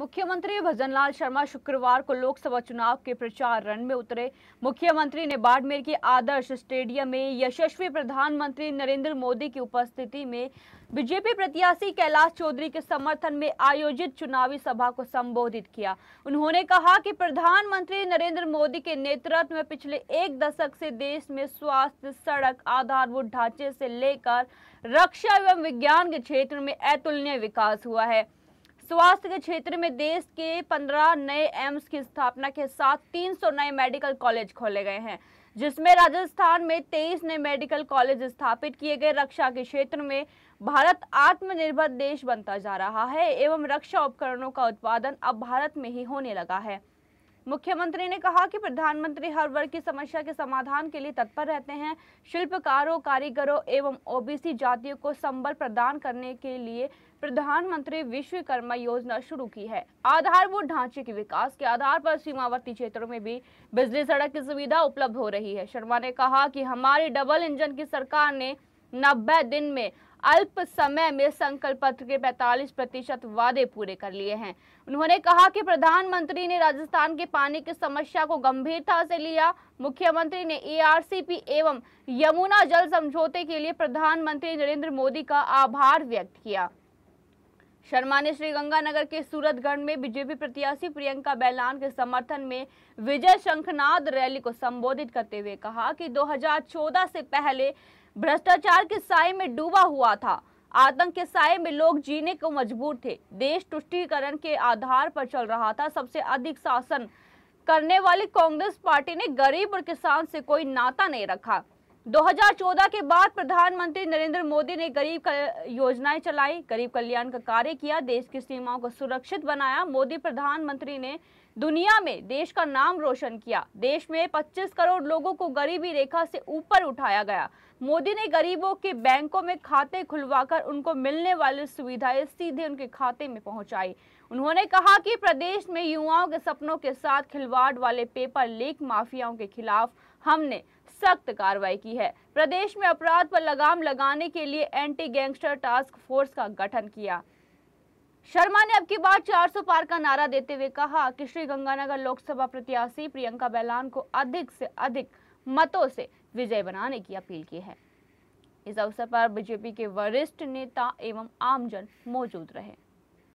मुख्यमंत्री भजनलाल शर्मा शुक्रवार को लोकसभा चुनाव के प्रचार रण में उतरे मुख्यमंत्री ने बाड़मेर के आदर्श स्टेडियम में यशस्वी प्रधानमंत्री नरेंद्र मोदी की उपस्थिति में बीजेपी प्रत्याशी कैलाश चौधरी के समर्थन में आयोजित चुनावी सभा को संबोधित किया उन्होंने कहा कि प्रधानमंत्री नरेंद्र मोदी के नेतृत्व में पिछले एक दशक से देश में स्वास्थ्य सड़क आधारभूत ढांचे से लेकर रक्षा एवं विज्ञान के क्षेत्र में अतुलनीय विकास हुआ है स्वास्थ्य के क्षेत्र में देश के 15 नए एम्स की स्थापना के साथ 300 नए मेडिकल कॉलेज खोले गए हैं जिसमें राजस्थान में 23 नए मेडिकल कॉलेज स्थापित किए गए रक्षा के क्षेत्र में भारत आत्मनिर्भर देश बनता जा रहा है एवं रक्षा उपकरणों का उत्पादन अब भारत में ही होने लगा है मुख्यमंत्री ने कहा कि प्रधानमंत्री हर वर्ग की समस्या के समाधान के लिए तत्पर रहते हैं शिल्पकारों कारीगरों एवं ओबीसी जातियों को संबल प्रदान करने के लिए प्रधानमंत्री विश्वकर्मा योजना शुरू की है आधारभूत ढांचे के विकास के आधार पर सीमावर्ती क्षेत्रों में भी बिजली सड़क की सुविधा उपलब्ध हो रही है शर्मा ने कहा कि हमारी डबल इंजन की सरकार ने नब्बे दिन में अल्प समय में संकल्प पत्र के 45 प्रतिशत वादे पूरे कर लिए हैं उन्होंने कहा कि प्रधानमंत्री ने राजस्थान के पानी की समस्या को गंभीरता से लिया मुख्यमंत्री ने एआरसीपी एवं यमुना जल समझौते के लिए प्रधानमंत्री नरेंद्र मोदी का आभार व्यक्त किया शर्मा ने श्रीगंगानगर के सूरतगढ़ में बीजेपी प्रत्याशी प्रियंका बैलान के समर्थन में विजय शंखनाद रैली को संबोधित करते हुए कहा कि 2014 से पहले भ्रष्टाचार के साय में डूबा हुआ था आतंक के साय में लोग जीने को मजबूर थे देश तुष्टिकरण के आधार पर चल रहा था सबसे अधिक शासन करने वाली कांग्रेस पार्टी ने गरीब और किसान से कोई नाता नहीं रखा 2014 के बाद प्रधानमंत्री नरेंद्र मोदी ने गरीब योजनाएं चलाई गरीब कल्याण का कार्य किया देश की सीमाओं को सुरक्षित बनाया मोदी प्रधानमंत्री ने दुनिया में देश का नाम रोशन किया देश में 25 करोड़ लोगों को गरीबी रेखा से ऊपर उठाया गया मोदी ने गरीबों के बैंकों में खाते खुलवाकर उनको मिलने वाली सुविधाएं सीधे उनके खाते में पहुंचाई उन्होंने कहा कि प्रदेश में युवाओं के सपनों के साथ खिलवाड़ वाले पेपर लीक माफियाओं के खिलाफ हमने सख्त कार्रवाई की है प्रदेश में अपराध पर लगाम लगाने के लिए एंटी गैंगस्टर टास्क फोर्स का गठन किया शर्मा ने अब की बार 400 पार का नारा देते हुए कहा कि श्री गंगानगर लोकसभा प्रत्याशी प्रियंका बैलान को अधिक से अधिक मतों से विजय बनाने की अपील की है इस अवसर पर बीजेपी के वरिष्ठ नेता एवं आमजन मौजूद रहे